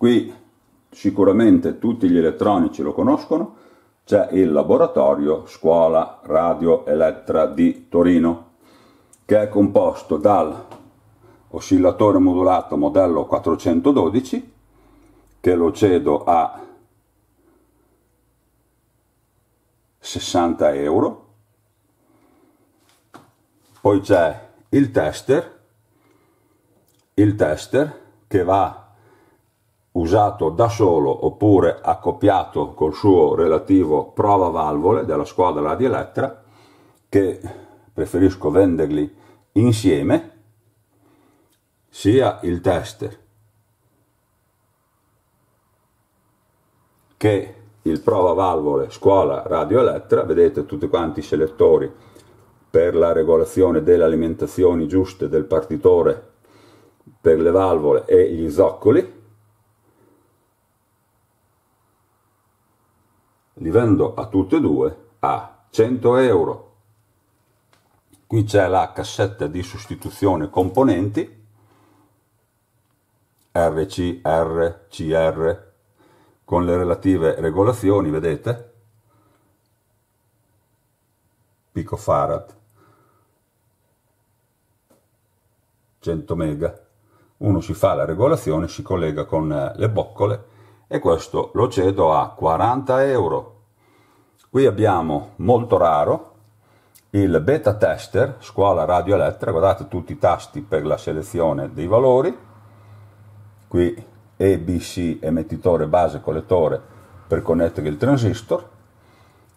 Qui sicuramente tutti gli elettronici lo conoscono, c'è il laboratorio Scuola Radio Elettra di Torino, che è composto dal oscillatore modulato modello 412, che lo cedo a 60 euro, poi c'è il tester, il tester che va usato da solo oppure accoppiato col suo relativo prova valvole della squadra Radio Elettra, che preferisco venderli insieme, sia il tester che il prova valvole scuola radio elettra, vedete tutti quanti i selettori per la regolazione delle alimentazioni giuste del partitore per le valvole e gli zoccoli li vendo a tutte e due a 100 euro. Qui c'è la cassetta di sostituzione componenti RCR, CR, con le relative regolazioni, vedete? Picofarad, 100 mega. Uno si fa la regolazione, si collega con eh, le boccole e questo lo cedo a 40 euro. Qui abbiamo molto raro il beta tester, scuola radio elettra, guardate tutti i tasti per la selezione dei valori, qui EBC emettitore base collettore per connettere il transistor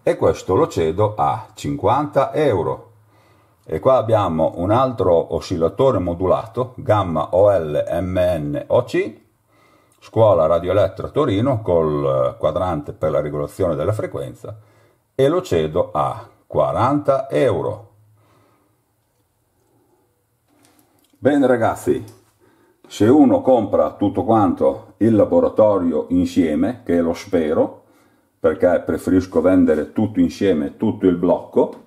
e questo lo cedo a 50 euro. E qua abbiamo un altro oscillatore modulato, gamma OL Scuola Radioelettra Torino col eh, quadrante per la regolazione della frequenza e lo cedo a 40 euro. Bene ragazzi, se uno compra tutto quanto il laboratorio insieme, che lo spero, perché preferisco vendere tutto insieme, tutto il blocco,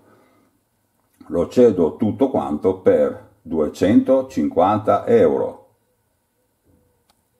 lo cedo tutto quanto per 250 euro.